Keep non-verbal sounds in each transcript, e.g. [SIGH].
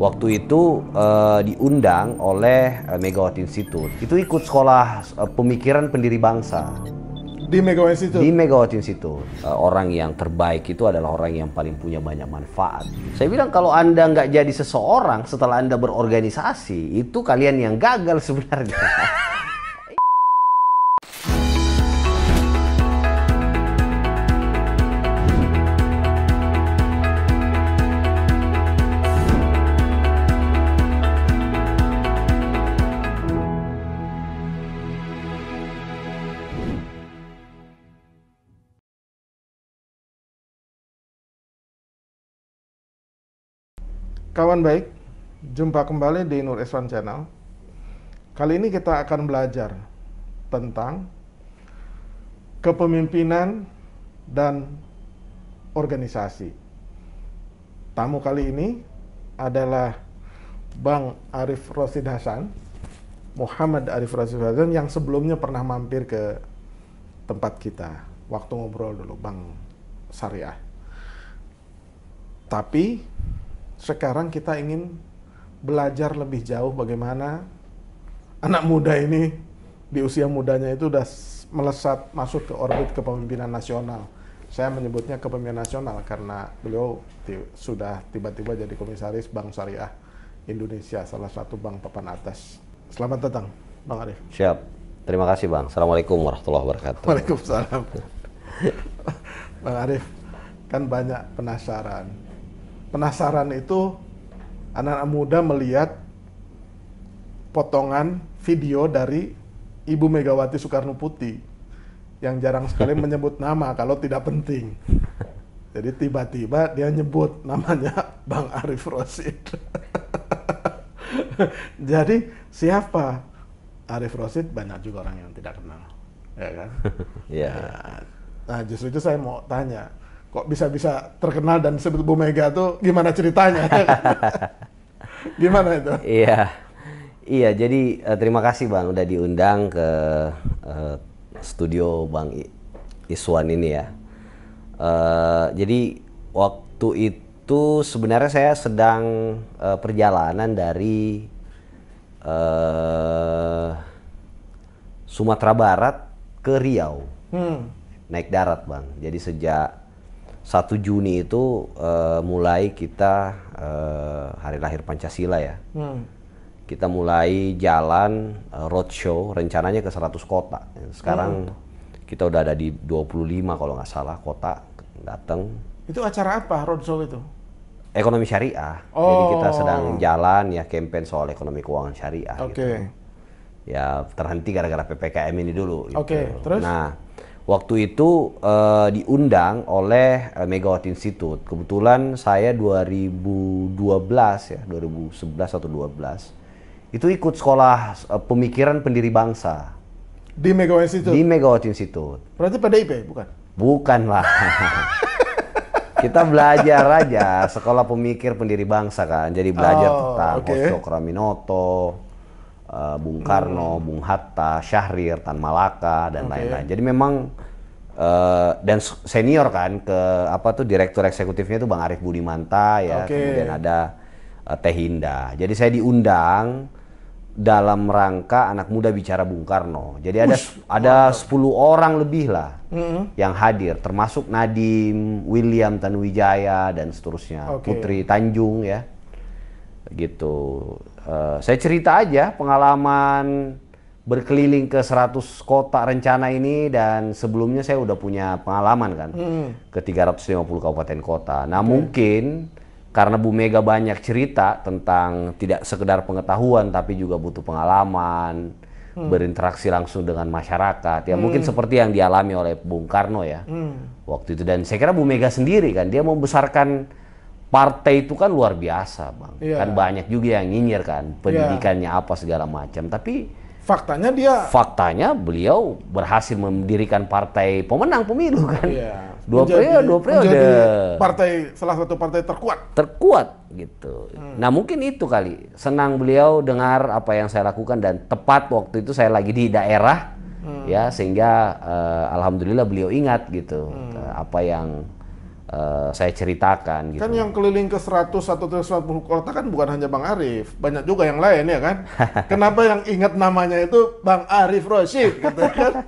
Waktu itu uh, diundang oleh uh, eh, Megawati Institute. Itu ikut sekolah uh, pemikiran pendiri bangsa. Di Megawati Institute. Di Megawati Institute. Uh, orang yang terbaik itu adalah orang yang paling punya banyak manfaat. Saya bilang kalau Anda nggak jadi seseorang setelah Anda berorganisasi, itu kalian yang gagal sebenarnya. [LAUGHS] Kawan baik, jumpa kembali di Nur Eswan Channel. Kali ini kita akan belajar tentang kepemimpinan dan organisasi. Tamu kali ini adalah Bang Arif Rosid Hasan, Muhammad Arif Rosid Hasan yang sebelumnya pernah mampir ke tempat kita waktu ngobrol dulu Bang Syariah. Tapi sekarang kita ingin belajar lebih jauh bagaimana anak muda ini di usia mudanya itu sudah melesat masuk ke orbit kepemimpinan nasional. Saya menyebutnya kepemimpinan nasional karena beliau sudah tiba-tiba jadi komisaris Bank Syariah Indonesia, salah satu bank papan atas. Selamat datang, Bang Arif. Siap. Terima kasih, Bang. Assalamualaikum warahmatullahi wabarakatuh. Waalaikumsalam. [LAUGHS] Bang Arif, kan banyak penasaran penasaran itu anak-anak muda melihat potongan video dari Ibu Megawati Soekarno Putri yang jarang sekali [LAUGHS] menyebut nama kalau tidak penting. Jadi tiba-tiba dia nyebut namanya [LAUGHS] Bang Arif Rosid. [LAUGHS] Jadi siapa Arif Rosid banyak juga orang yang tidak kenal, ya kan? Iya. Nah justru itu saya mau tanya, kok bisa-bisa terkenal dan disebut Bu Mega tuh gimana ceritanya? [LAUGHS] gimana itu? Iya. Iya, jadi uh, terima kasih Bang udah diundang ke uh, studio Bang Iswan ini ya. Uh, jadi waktu itu sebenarnya saya sedang uh, perjalanan dari uh, Sumatera Barat ke Riau. Hmm. Naik darat, Bang. Jadi sejak 1 Juni itu uh, mulai kita uh, hari lahir Pancasila ya. Hmm. Kita mulai jalan uh, roadshow rencananya ke 100 kota. Sekarang hmm. kita udah ada di 25 kalau nggak salah kota datang. Itu acara apa roadshow itu? Ekonomi syariah. Oh. Jadi kita oh. sedang jalan ya kampanye soal ekonomi keuangan syariah okay. gitu. Ya terhenti gara-gara PPKM ini dulu gitu. Oke, okay, terus? Nah, Waktu itu uh, diundang oleh uh, eh, Megawati Institute. Kebetulan saya 2012 ya, 2011 atau 12 itu ikut sekolah uh, pemikiran pendiri bangsa di Megawati Institute. Di Megawati Institute. Berarti PDIP bukan? Bukan lah. [LAUGHS] Kita belajar aja sekolah pemikir pendiri bangsa kan. Jadi belajar oh, tentang okay. Osso uh, Bung Karno, hmm. Bung Hatta, Syahrir, Tan Malaka dan lain-lain. Okay. Jadi memang uh, dan senior kan ke apa tuh direktur eksekutifnya itu Bang Arief Budimanta ya, okay. kemudian ada uh, Teh Hinda. Jadi saya diundang dalam rangka anak muda bicara Bung Karno. Jadi ada Ush, ada wow. 10 orang lebih lah mm -hmm. yang hadir, termasuk Nadim, William Tanwijaya dan seterusnya, okay. Putri Tanjung ya. Gitu. Eh, saya cerita aja pengalaman berkeliling ke 100 kota rencana ini dan sebelumnya saya udah punya pengalaman kan hmm. ke 350 kabupaten kota. Nah, okay. mungkin karena Bu Mega banyak cerita tentang tidak sekedar pengetahuan tapi juga butuh pengalaman, hmm. berinteraksi langsung dengan masyarakat. Ya hmm. mungkin seperti yang dialami oleh Bung Karno ya. Hmm. Waktu itu dan saya kira Bu Mega sendiri kan dia membesarkan partai itu kan luar biasa bang yeah. kan banyak juga yang nyinyir kan iya. pendidikannya yeah. apa segala macam tapi faktanya dia faktanya beliau berhasil mendirikan partai pemenang pemilu kan yeah. dua periode dua periode partai salah satu partai terkuat terkuat gitu hmm. nah mungkin itu kali senang beliau dengar apa yang saya lakukan dan tepat waktu itu saya lagi di daerah hmm. ya sehingga uh, alhamdulillah beliau ingat gitu hmm. Eh, apa yang Eh, saya ceritakan. Gitu. Kan yang keliling ke 100 atau 150 kota kan bukan hanya Bang Arif, banyak juga yang lain ya kan. [LAUGHS] Kenapa yang ingat namanya itu Bang Arif Rosyid gitu kan? [LAUGHS]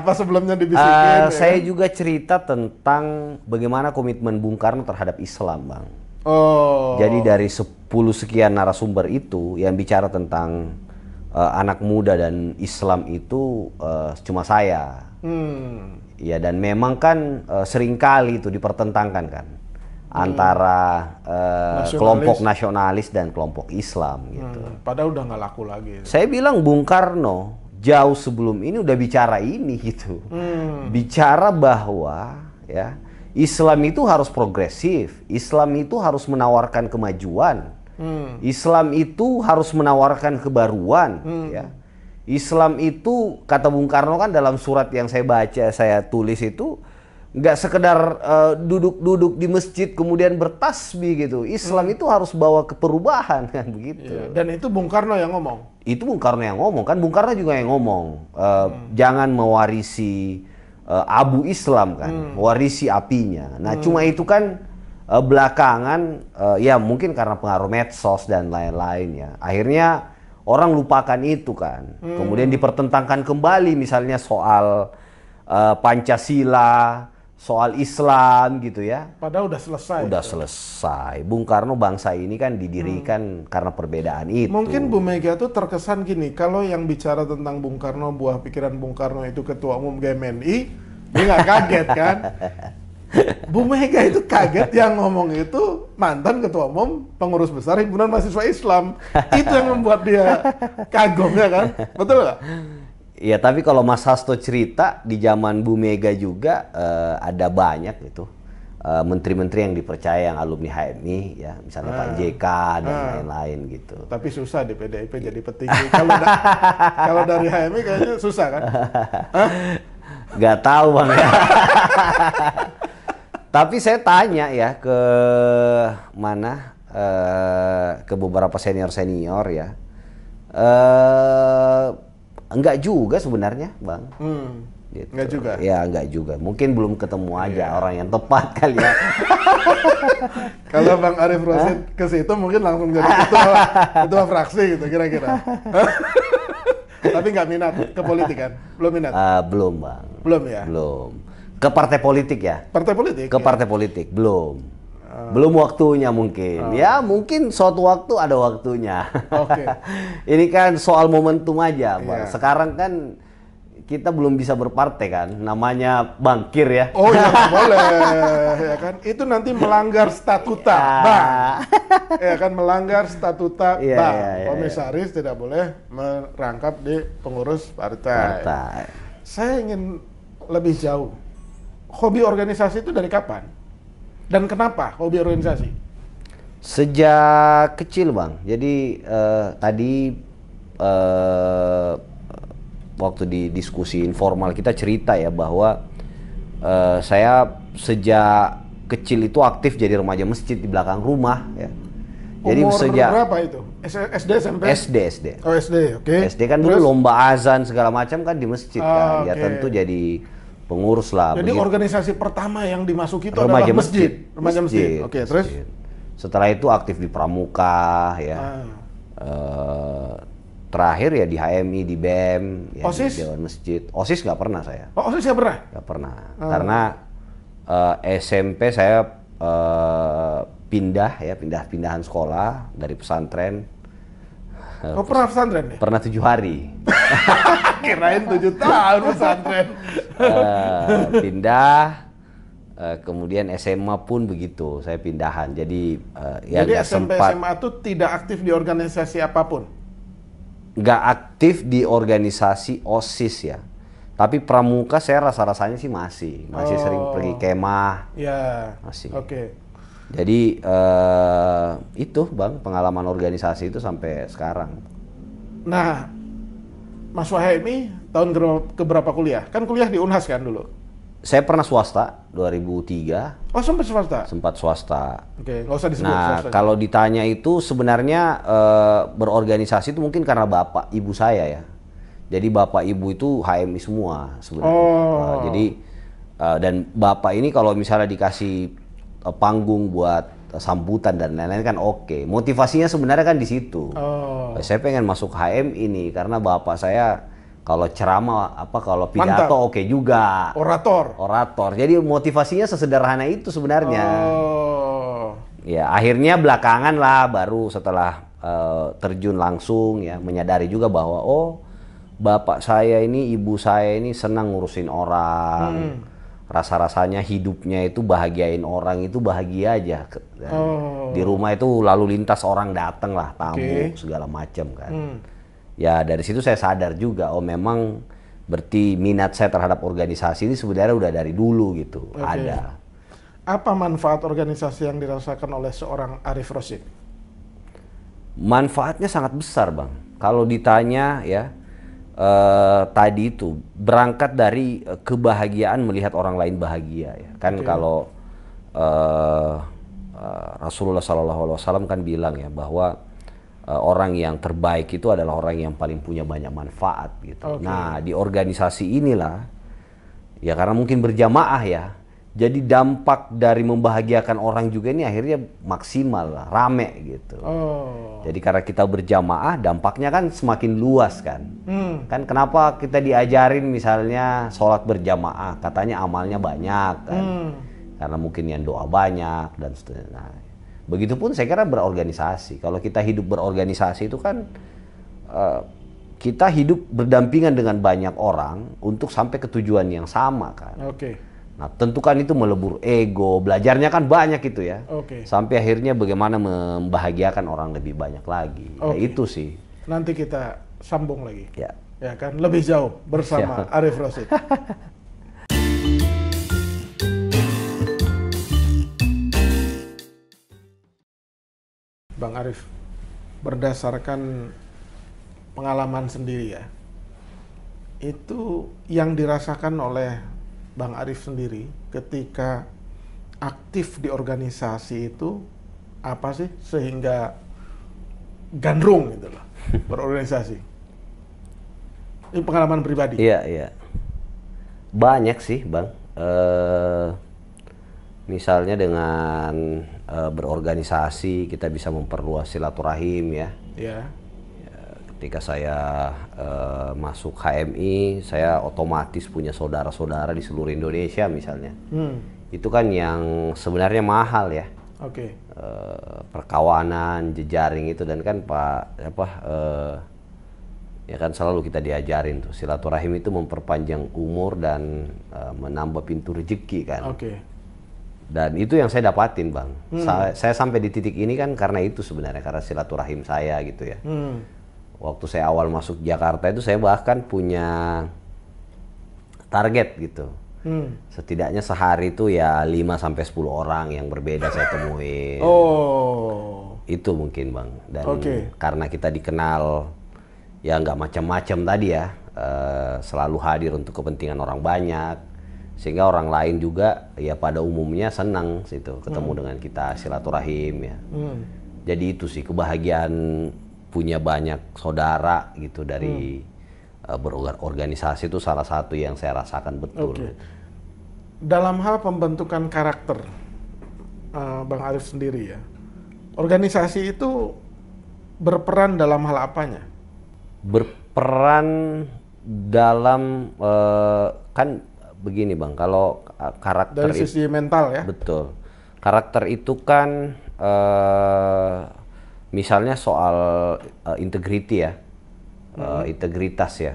Apa sebelumnya dibisikin? Uh, saya kan? juga cerita tentang bagaimana komitmen Bung Karno terhadap Islam, Bang. Oh. Jadi dari 10 sekian narasumber itu yang bicara tentang uh, anak muda dan Islam itu uh, cuma saya. Hmm Ya dan memang kan uh, seringkali itu dipertentangkan kan hmm. antara uh, nasionalis. kelompok nasionalis dan kelompok Islam gitu. Hmm. Padahal udah nggak laku lagi. Saya bilang Bung Karno jauh sebelum ini udah bicara ini gitu. Hmm. Bicara bahwa ya Islam itu harus progresif, Islam itu harus menawarkan kemajuan. Hmm. Islam itu harus menawarkan kebaruan hmm. ya. Islam itu kata Bung Karno kan dalam surat yang saya baca saya tulis itu nggak sekedar eh, duduk-duduk uh, di masjid kemudian bertasbih gitu. Islam hmm. itu harus bawa ke perubahan [LAUGHS] kan begitu. Ya, dan itu Bung Karno yang ngomong. Itu Bung Karno yang ngomong kan Bung Karno juga yang ngomong uh, hmm. jangan mewarisi uh, abu Islam kan, hmm. warisi apinya. Nah, hmm. cuma itu kan uh, belakangan uh, ya mungkin karena pengaruh medsos dan lain-lain ya. Akhirnya orang lupakan itu kan. Hmm. Kemudian dipertentangkan kembali misalnya soal uh, Pancasila, soal Islam gitu ya. Padahal udah selesai. Udah itu. selesai. Bung Karno bangsa ini kan didirikan hmm. karena perbedaan itu. Mungkin Bu Mega tuh terkesan gini, kalau yang bicara tentang Bung Karno, buah pikiran Bung Karno itu ketua umum GMNI, dia nggak kaget kan? [LAUGHS] Bu Mega itu kaget yang ngomong itu mantan ketua umum pengurus besar himpunan mahasiswa Islam. Itu yang membuat dia kagum ya kan? Betul nggak? Ya tapi kalau Mas Hasto cerita di zaman Bu Mega juga uh, ada banyak itu uh, menteri-menteri yang dipercaya yang alumni HMI ya misalnya hmm. Pak ah. JK dan ah. lain-lain gitu. Tapi susah di PDIP jadi petinggi kalau da kalau dari HMI kayaknya susah kan? Hah? Gak tahu bang. [LAUGHS] Tapi saya tanya ya ke mana uh, ke beberapa senior senior ya. Uh, enggak juga sebenarnya, Bang. Hmm. Gitu. Enggak juga. Ya, enggak juga. Mungkin belum ketemu iya. aja yeah. orang yang tepat kali ya. [LAUGHS] Kalau Bang Arif Rosid ke situ mungkin langsung jadi itu itu [LAUGHS] fraksi gitu kira-kira. [LAUGHS] Tapi nggak minat ke politik kan? Belum minat? Uh, belum, Bang. Belum ya? Belum. Ke partai politik ya? Partai politik. Ke ya. partai politik belum. Ah. belum waktunya mungkin. Ah. ya mungkin suatu waktu ada waktunya. Okay. [LAUGHS] Ini kan soal momentum aja, Yeah. Sekarang kan kita belum bisa berpartai kan, namanya bangkir ya. Oh ya [LAUGHS] boleh, ya kan? Itu nanti melanggar statuta ya. ya kan melanggar statuta ya, bang Ya, ya, Komisaris ya. tidak boleh merangkap di pengurus partai. partai. Saya ingin lebih jauh hobi organisasi itu dari kapan? Dan kenapa hobi organisasi? Sejak kecil bang. Jadi uh, tadi uh, waktu di diskusi informal kita cerita ya bahwa uh, saya sejak kecil itu aktif jadi remaja masjid di belakang rumah ya. Jadi Umur sejak berapa itu? SD SMP? SD SD. Oh SD, oke. Okay. SD kan Terus? dulu lomba azan segala macam kan di masjid ah, kan. Ya ah, okay. tentu jadi pengurus lah. Jadi begitu. organisasi pertama yang dimasuki itu remaja adalah masjid. masjid. Remaja masjid. masjid. Oke, okay, terus setelah itu aktif di Pramuka ya. Ah. Uh, terakhir ya di HMI, di BEM, ya OSIS? di Dewan Masjid. OSIS nggak pernah saya. Oh, OSIS nggak pernah? Nggak pernah. Ah. Karena uh, eh, SMP saya uh, pindah ya, pindah-pindahan sekolah dari pesantren. Oh, pernah pesantren ya? Pernah tujuh hari. [LAUGHS] Kirain tujuh tahun pesantren. uh, pindah, uh, kemudian SMA pun begitu. Saya pindahan. Jadi uh, ya Jadi SMP sempat, SMA itu tidak aktif di organisasi apapun. Nggak aktif di organisasi osis ya. Tapi pramuka saya rasa-rasanya sih masih, masih oh. sering pergi kemah. Iya, Masih. Oke. Okay. Jadi uh, itu bang pengalaman organisasi itu sampai sekarang. Nah Mas Wahemi tahun ke keberapa kuliah? Kan kuliah di Unhas kan dulu? Saya pernah swasta 2003. Oh sempat swasta? Sempat swasta. Oke, okay, nggak usah disebut Nah swasta kalau ditanya itu sebenarnya e, berorganisasi itu mungkin karena bapak ibu saya ya. Jadi bapak ibu itu HMI semua sebenarnya. Oh. E, jadi e, dan bapak ini kalau misalnya dikasih e, panggung buat sambutan dan lain-lain kan oke. Okay. Motivasinya sebenarnya kan di situ. Oh. Saya pengen masuk HM ini karena bapak saya kalau ceramah apa kalau pidato oke okay juga. Orator. Orator. Jadi motivasinya sesederhana itu sebenarnya. Oh. Ya, akhirnya belakangan lah baru setelah uh, terjun langsung ya menyadari juga bahwa oh bapak saya ini, ibu saya ini senang ngurusin orang. Hmm rasa-rasanya hidupnya itu bahagiain orang itu bahagia aja. oh. Di rumah itu lalu lintas orang datang lah tamu okay. segala macam kan. Hmm. Ya dari situ saya sadar juga oh memang berarti minat saya terhadap organisasi ini sebenarnya udah dari dulu gitu okay. ada. Apa manfaat organisasi yang dirasakan oleh seorang Arif Rosid? Manfaatnya sangat besar bang. Kalau ditanya ya uh, tadi itu berangkat dari eh, kebahagiaan melihat orang lain bahagia ya kan okay. kalau uh, Rasulullah Shallallahu Alaihi Wasallam kan bilang ya bahwa uh, orang yang terbaik itu adalah orang yang paling punya banyak manfaat gitu. Okay. Nah di organisasi inilah ya karena mungkin berjamaah ya jadi dampak dari membahagiakan orang juga ini akhirnya maksimal lah, rame gitu. Oh. Jadi karena kita berjamaah, dampaknya kan semakin luas kan. Hmm. Kan kenapa kita diajarin misalnya sholat berjamaah, katanya amalnya banyak kan. Hmm. Karena mungkin yang doa banyak dan seterusnya. Nah, begitupun saya kira berorganisasi. Kalau kita hidup berorganisasi itu kan uh, kita hidup berdampingan dengan banyak orang untuk sampai ke tujuan yang sama kan. Oke. Okay Nah, tentu itu melebur ego, belajarnya kan banyak itu ya. Okay. Sampai akhirnya bagaimana membahagiakan orang lebih banyak lagi. Ya, okay. Nah, itu sih. Nanti kita sambung lagi. Ya. Ya kan, lebih jauh bersama ya. [LAUGHS] Arif Rosid. Bang Arif, berdasarkan pengalaman sendiri ya, itu yang dirasakan oleh Bang Arif sendiri ketika aktif di organisasi itu apa sih sehingga gandrung gitu loh [LAUGHS] berorganisasi? Ini pengalaman pribadi. Iya, iya. Banyak sih, Bang. Uh, misalnya dengan uh, berorganisasi kita bisa memperluas silaturahim ya. Iya ketika saya uh, masuk HMI saya otomatis punya saudara-saudara di seluruh Indonesia misalnya hmm. itu kan yang sebenarnya mahal ya okay. Eh, perkawanan jejaring itu dan kan pak apa uh, ya kan selalu kita diajarin tuh silaturahim itu memperpanjang umur dan uh, menambah pintu rezeki kan okay. dan itu yang saya dapatin bang hmm. saya, saya sampai di titik ini kan karena itu sebenarnya karena silaturahim saya gitu ya hmm waktu saya awal masuk Jakarta itu saya bahkan punya target gitu. Hmm. Setidaknya sehari itu ya 5 sampai sepuluh orang yang berbeda saya temuin. Oh. Itu mungkin, Bang. Dan okay. karena kita dikenal ya nggak macam-macam tadi ya, uh, selalu hadir untuk kepentingan orang banyak sehingga orang lain juga ya pada umumnya senang situ ketemu hmm. dengan kita silaturahim ya. Hmm. Jadi itu sih kebahagiaan punya banyak saudara gitu dari hmm. uh, berorganisasi itu salah satu yang saya rasakan betul. Okay. Dalam hal pembentukan karakter, uh, Bang Arif sendiri ya, organisasi itu berperan dalam hal apanya? Berperan dalam uh, kan begini bang, kalau karakter dari sisi mental ya. Betul. Karakter itu kan uh, misalnya soal uh, integriti ya, hmm. uh, integritas ya,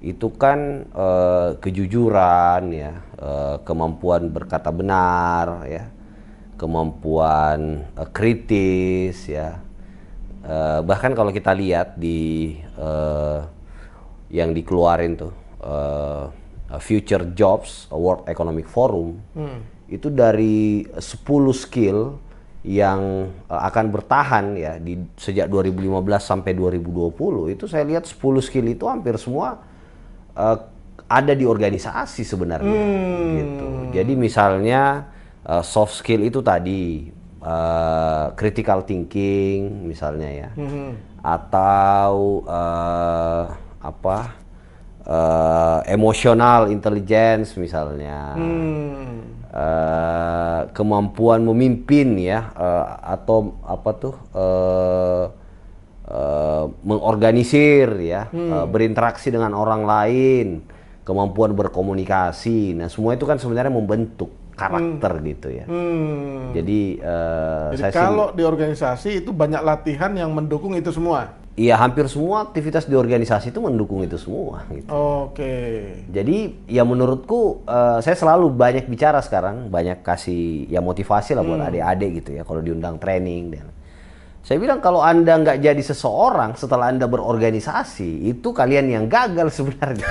itu kan uh, kejujuran ya, uh, kemampuan berkata benar ya, kemampuan uh, kritis ya, uh, bahkan kalau kita lihat di uh, yang dikeluarin tuh uh, Future Jobs World Economic Forum hmm. itu dari 10 skill yang eh, akan bertahan ya di sejak 2015 sampai 2020 itu saya lihat 10 skill itu hampir semua uh, ada di organisasi sebenarnya hmm. gitu. Jadi misalnya uh, soft skill itu tadi uh, critical thinking misalnya ya. Hmm. Atau uh, apa? Uh, emotional intelligence misalnya. Hmm uh, kemampuan memimpin ya uh, atau apa tuh uh, uh, mengorganisir ya hmm. uh, berinteraksi dengan orang lain kemampuan berkomunikasi nah semua itu kan sebenarnya membentuk karakter hmm. gitu ya hmm. jadi, uh, jadi saya kalau di organisasi itu banyak latihan yang mendukung itu semua Iya hampir semua aktivitas di organisasi itu mendukung itu semua. Gitu. Oke. Okay. Jadi ya menurutku uh, saya selalu banyak bicara sekarang, banyak kasih ya motivasi lah buat adik adik hmm. gitu ya kalau diundang training dan saya bilang kalau anda nggak jadi seseorang setelah anda berorganisasi itu kalian yang gagal sebenarnya.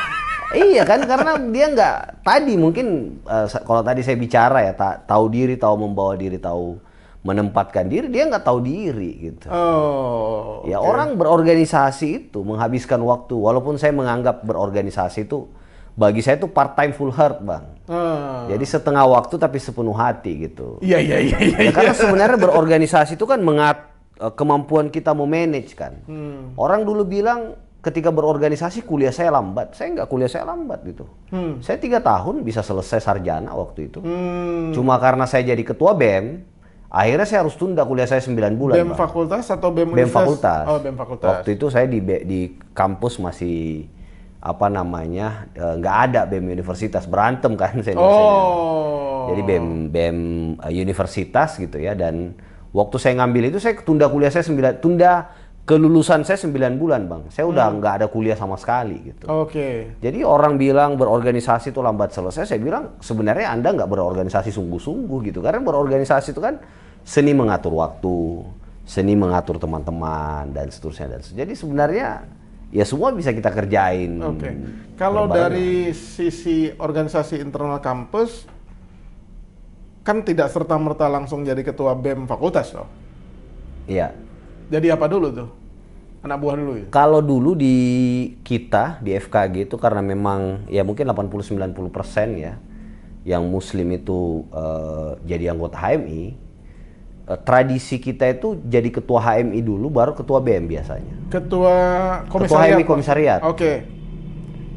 [LAUGHS] iya kan karena dia nggak tadi mungkin uh, kalau tadi saya bicara ya tak tahu diri, tahu membawa diri, tahu menempatkan diri dia nggak tahu diri gitu. Oh. Ya orang berorganisasi itu menghabiskan waktu walaupun saya menganggap berorganisasi itu bagi saya itu part time full heart bang. Oh. Jadi setengah waktu tapi sepenuh hati gitu. Iya iya iya. Ya, ya, karena sebenarnya berorganisasi itu kan mengat eh, kemampuan kita mau manage kan. Hmm. Orang dulu bilang ketika berorganisasi kuliah saya lambat, saya nggak kuliah saya lambat gitu. Hmm. Saya tiga tahun bisa selesai sarjana waktu itu. Hmm. Cuma karena saya jadi ketua bem Akhirnya saya harus tunda kuliah saya 9 bulan. BEM fakultas atau BEM universitas? BEM fakultas. Oh, BEM fakultas. Waktu itu saya di di kampus masih apa namanya e, nggak uh, ada BEM universitas berantem kan saya oh. Jadi BEM BEM e, universitas gitu ya dan waktu saya ngambil itu saya tunda kuliah saya 9 tunda kelulusan saya 9 bulan bang saya udah hmm. nggak ada kuliah sama sekali gitu oke okay. jadi orang bilang berorganisasi itu lambat selesai saya bilang sebenarnya anda nggak berorganisasi sungguh-sungguh gitu karena berorganisasi itu kan seni mengatur waktu seni mengatur teman-teman dan seterusnya dan seterusnya. jadi sebenarnya ya semua bisa kita kerjain oke okay. kalau dari sisi organisasi internal kampus kan tidak serta merta langsung jadi ketua bem fakultas loh iya jadi apa dulu tuh? Anak buah dulu ya? Kalau dulu di kita, di FKG itu karena memang ya mungkin 80-90 persen ya, yang muslim itu uh, jadi anggota HMI, uh, eh, tradisi kita itu jadi ketua HMI dulu, baru ketua BM biasanya. Ketua komisariat? Ketua HMI komisariat. Oke. Okay.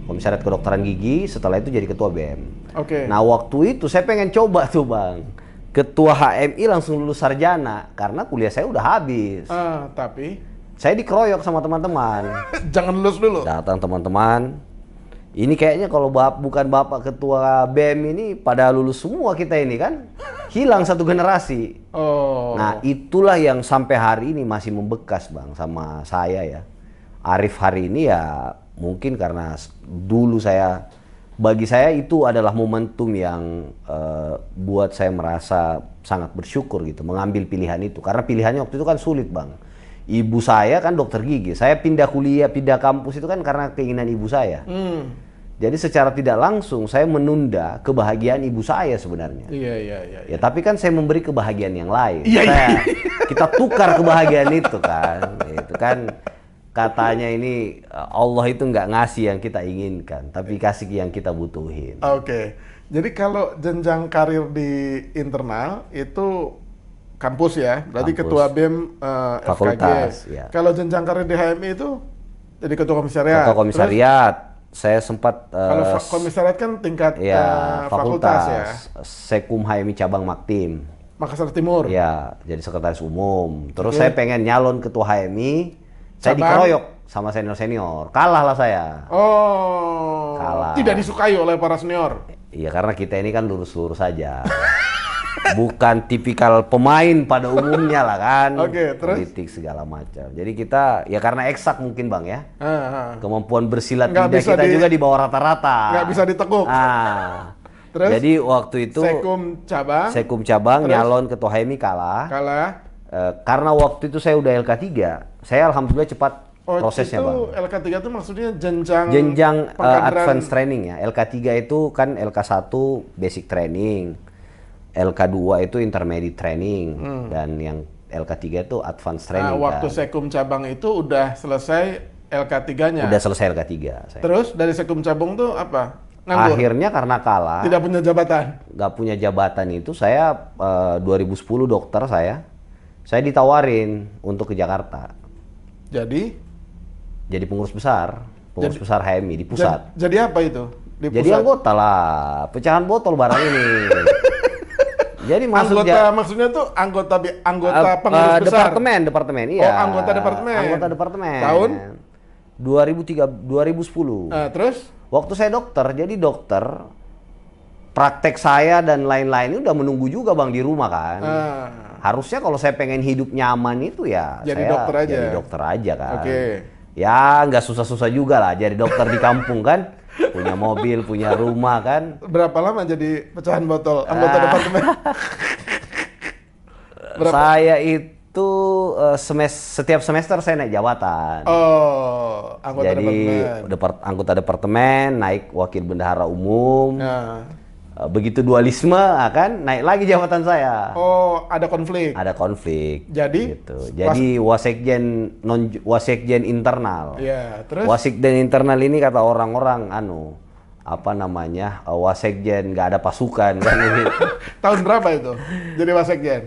Komisariat kedokteran gigi, setelah itu jadi ketua BM. Oke. Okay. Nah waktu itu saya pengen coba tuh bang ketua HMI langsung lulus sarjana karena kuliah saya udah habis. Ah, tapi saya dikeroyok sama teman-teman. [LAUGHS] Jangan lulus dulu. Datang teman-teman. Ini kayaknya kalau bap bukan bapak ketua BM ini pada lulus semua kita ini kan. Hilang satu generasi. Oh. Nah, itulah yang sampai hari ini masih membekas, Bang, sama saya ya. Arif hari ini ya mungkin karena dulu saya bagi saya itu adalah momentum yang uh, buat saya merasa sangat bersyukur gitu mengambil pilihan itu karena pilihannya waktu itu kan sulit bang ibu saya kan dokter gigi saya pindah kuliah pindah kampus itu kan karena keinginan ibu saya hmm. Jadi secara tidak langsung saya menunda kebahagiaan ibu saya sebenarnya. Iya iya iya. Ya iya. tapi kan saya memberi kebahagiaan yang lain. Iya iya. Nah, kita tukar kebahagiaan itu kan, itu kan katanya ini eh, Allah itu nggak ngasih yang kita inginkan, tapi kasih yang kita butuhin. Oke, okay. jadi kalau jenjang karir di internal itu kampus ya, berarti kampus. ketua BEM uh, Fakultas, FKG. Ya. Kalau jenjang karir di HMI itu jadi ketua komisariat. Ketua komisariat. Terus, saya sempat eh, kalau uh, komisariat kan tingkat ya, uh, fakultas, fakultas ya. Sekum HMI cabang Maktim. Makassar Timur. Ya, jadi sekretaris umum. Terus okay. saya pengen nyalon ketua HMI saya dikeroyok sama senior-senior. Kalah lah saya. Oh. Kalah. Tidak disukai oleh para senior. Iya, karena kita ini kan lurus-lurus saja. [LAUGHS] Bukan tipikal pemain pada umumnya lah kan. [LAUGHS] Oke, okay, terus? Politik segala macam. Jadi kita, ya karena eksak mungkin Bang ya. Uh, uh. Kemampuan bersilat lidah kita di, juga di bawah rata-rata. Nggak bisa ditekuk. Ah. [LAUGHS] Terus? Jadi waktu itu Sekum cabang. Sekum cabang terus? nyalon ketua HMI kalah. Kalah. E, karena waktu itu saya udah LK3 saya alhamdulillah cepat oh, prosesnya itu bang. LK3 itu maksudnya jenjang jenjang uh, advance training ya. LK3 itu kan LK1 basic training, LK2 itu intermediate training hmm. dan yang LK3 itu advance nah, training. Nah, waktu kan. sekum cabang itu udah selesai LK3-nya. Udah selesai LK3. Saya. Terus dari sekum cabang tuh apa? Nanggur. Akhirnya karena kalah. Tidak punya jabatan. Gak punya jabatan itu saya eh, uh, 2010 dokter saya. Saya ditawarin untuk ke Jakarta. Jadi? Jadi pengurus besar, pengurus jadi, besar HMI di pusat. Jadi, jadi apa itu? Di jadi anggota lah, pecahan botol barang ini. [LAUGHS] Jadi maksudnya anggota maksudnya tuh anggota anggota uh, pengurus eh, besar. Departemen, departemen iya. Oh, anggota departemen. Anggota departemen. Tahun 2003 2010. Uh, terus waktu saya dokter, jadi dokter praktek saya dan lain-lain udah menunggu juga bang di rumah kan. Ah. Harusnya kalau saya pengen hidup nyaman itu ya jadi saya dokter aja. jadi dokter aja kan. Oke. Okay. Ya nggak susah-susah juga lah jadi dokter di kampung kan. Punya mobil, punya rumah kan. Berapa lama jadi pecahan botol eh, anggota ah. departemen? [LAUGHS] Berapa? Saya itu uh, semes setiap semester saya naik jabatan. Oh, anggota Jadi, departemen. Depart anggota departemen, naik wakil bendahara umum. Ya. Eh, begitu dualisme akan ah, naik lagi jabatan saya. Oh, ada konflik. Ada konflik. Jadi gitu. Jadi wasekjen non wasekjen internal. Iya, terus wasekjen internal ini kata orang-orang anu apa namanya uh, eh, wasekjen nggak ada pasukan kan ini [LAUGHS] tahun berapa itu jadi wasekjen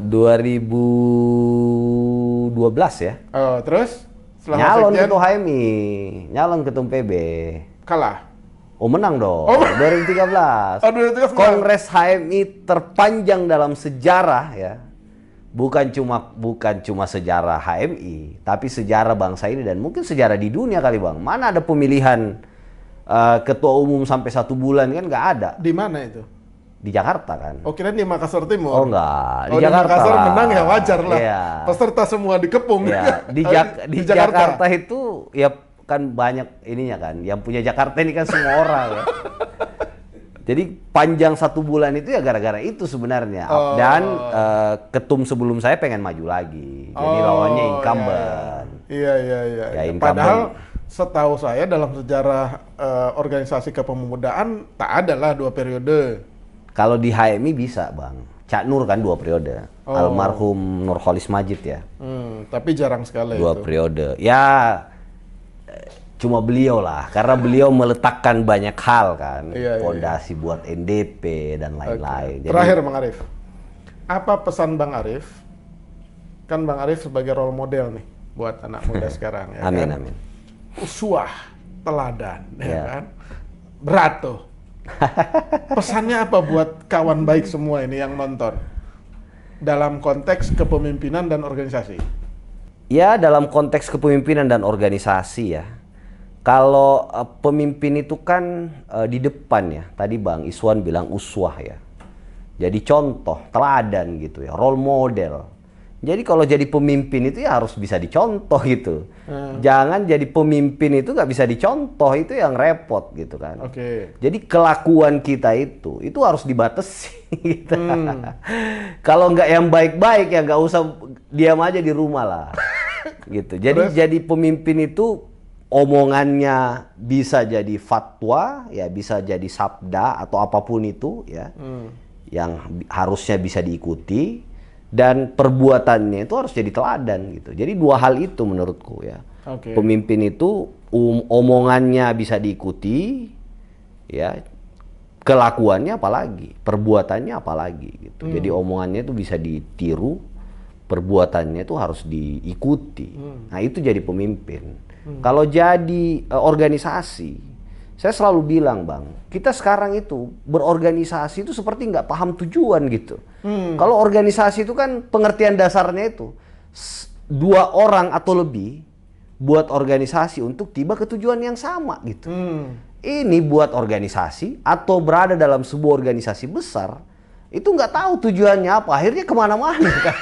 uh, 2012 ya oh terus setelah nyalon ketua HMI nyalon ketum PB kalah Oh menang dong. Oh, 2013. [LAUGHS] Oh, 2013. Kongres HMI terpanjang dalam sejarah ya. Bukan cuma bukan cuma sejarah HMI, tapi sejarah bangsa ini dan mungkin sejarah di dunia kali bang. Mana ada pemilihan uh, ketua umum sampai satu bulan kan nggak ada. Di mana itu? Di Jakarta kan. Oh kira di Makassar Timur. Oh enggak, oh, di oh, Jakarta. Di Makassar lah. menang ya wajar lah. Iya. Peserta semua dikepung. Iya. Di, [LAUGHS] ja eh, di, di Jakarta. Jakarta itu ya kan banyak ininya kan. Yang punya Jakarta ini kan semua orang. Ya. [LAUGHS] Jadi panjang satu bulan itu ya gara-gara itu sebenarnya. Oh. Dan uh, ketum sebelum saya pengen maju lagi. Jadi oh, lawannya iya, incumbent. Iya iya iya. iya ya, iya. incumbent Padahal setahu saya dalam sejarah uh, organisasi kepemudaan tak ada lah dua periode. Kalau di HMI bisa bang. Cak Nur kan dua periode. Oh. Almarhum Nurholis Majid ya. Hmm, tapi jarang sekali Dua itu. periode. Ya cuma beliau lah karena beliau meletakkan banyak hal kan iya, iya, iya. fondasi iya. buat NDP dan lain-lain. Okay. Jadi, Terakhir Bang Arif, apa pesan Bang Arif? Kan Bang Arif sebagai role model nih buat anak muda [LAUGHS] sekarang ya. Amin kan? amin. Usuah, teladan ya yeah. kan. Berat tuh. [LAUGHS] Pesannya apa buat kawan baik semua ini yang nonton? Dalam konteks kepemimpinan dan organisasi ya dalam konteks kepemimpinan dan organisasi ya. Kalau uh, pemimpin itu kan uh, di depan ya. Tadi Bang Iswan bilang uswah ya. Jadi contoh, teladan gitu ya, role model. Jadi kalau jadi pemimpin itu ya harus bisa dicontoh gitu. Hmm. Jangan jadi pemimpin itu nggak bisa dicontoh itu yang repot gitu kan. Okay. Jadi kelakuan kita itu itu harus dibatasi. [LAUGHS] Gitu. Hmm. kalau nggak yang baik-baik ya nggak usah diam aja di rumah lah gitu. Jadi Terus? jadi pemimpin itu omongannya bisa jadi fatwa, ya bisa jadi sabda atau apapun itu ya. Hmm. Yang harusnya bisa diikuti dan perbuatannya itu harus jadi teladan gitu. Jadi dua hal itu menurutku ya. Okay. Pemimpin itu um, omongannya bisa diikuti ya kelakuannya apalagi, perbuatannya apalagi gitu. Hmm. Jadi omongannya itu bisa ditiru, perbuatannya itu harus diikuti. Hmm. Nah, itu jadi pemimpin. Hmm. Kalau jadi uh, organisasi, saya selalu bilang bang, kita sekarang itu berorganisasi itu seperti nggak paham tujuan gitu. Hmm. Kalau organisasi itu kan pengertian dasarnya itu dua orang atau lebih buat organisasi untuk tiba ke tujuan yang sama gitu. Hmm. Ini buat organisasi atau berada dalam sebuah organisasi besar itu nggak tahu tujuannya apa akhirnya kemana-mana [LAUGHS] kan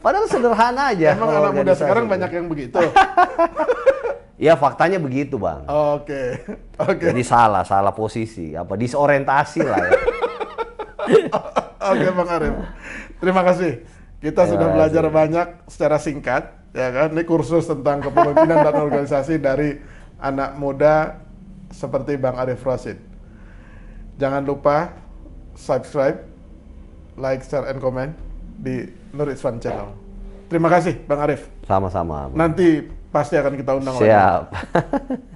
padahal sederhana aja emang anak muda sekarang banyak yang begitu [LAUGHS] Ya faktanya begitu bang. Oke, oh, oke. Okay. Okay. Jadi salah, salah posisi, apa disorientasi lah ya. [LAUGHS] oke bang Arif, terima kasih. Kita ya, sudah belajar sih. banyak secara singkat, ya kan? Ini kursus tentang kepemimpinan dan organisasi dari anak muda seperti bang Arif Rosid. Jangan lupa subscribe, like, share, and comment di Nur Iswan Channel. Terima kasih Bang Arif. Sama-sama. Nanti pasti akan kita undang Siap. lagi. Siap. [LAUGHS]